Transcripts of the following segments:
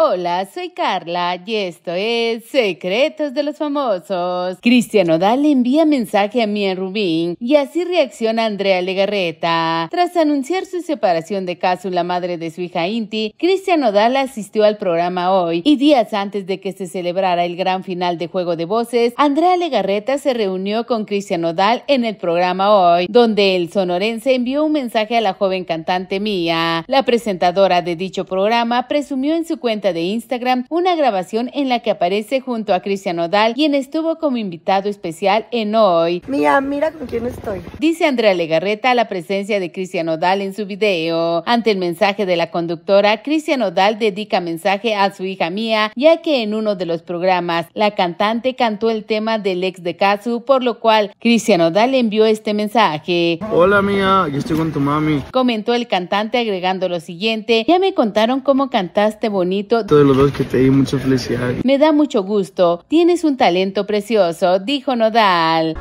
Hola, soy Carla y esto es Secretos de los Famosos. Cristian Odal envía mensaje a Mia Rubín y así reacciona Andrea Legarreta. Tras anunciar su separación de Casu, la madre de su hija Inti, Cristian Odal asistió al programa hoy y días antes de que se celebrara el gran final de Juego de Voces, Andrea Legarreta se reunió con Cristian Odal en el programa hoy, donde el sonorense envió un mensaje a la joven cantante Mia. La presentadora de dicho programa presumió en su cuenta de Instagram una grabación en la que aparece junto a Cristian Odal, quien estuvo como invitado especial en Hoy. Mía, mira con quién estoy. Dice Andrea Legarreta la presencia de Cristian Odal en su video. Ante el mensaje de la conductora, Cristian Odal dedica mensaje a su hija Mía, ya que en uno de los programas la cantante cantó el tema del ex de Kazu, por lo cual Cristian Odal envió este mensaje. Hola Mía, yo estoy con tu mami. Comentó el cantante agregando lo siguiente, ya me contaron cómo cantaste bonito todos los dos que te di mucha felicidad. Me da mucho gusto, tienes un talento precioso, dijo Nodal.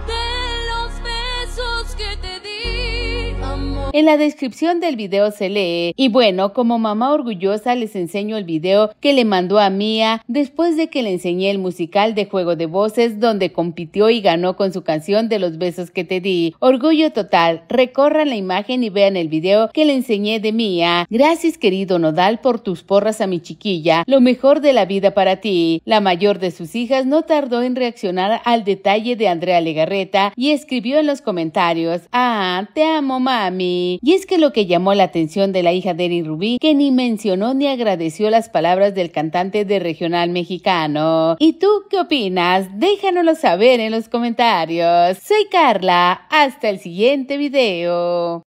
En la descripción del video se lee. Y bueno, como mamá orgullosa les enseño el video que le mandó a Mía después de que le enseñé el musical de Juego de Voces donde compitió y ganó con su canción de los besos que te di. Orgullo total. Recorran la imagen y vean el video que le enseñé de Mía. Gracias querido Nodal por tus porras a mi chiquilla. Lo mejor de la vida para ti. La mayor de sus hijas no tardó en reaccionar al detalle de Andrea Legarreta y escribió en los comentarios, ah, te amo mami. Y es que lo que llamó la atención de la hija de Eri Rubí, que ni mencionó ni agradeció las palabras del cantante de regional mexicano. ¿Y tú qué opinas? Déjanoslo saber en los comentarios. Soy Carla, hasta el siguiente video.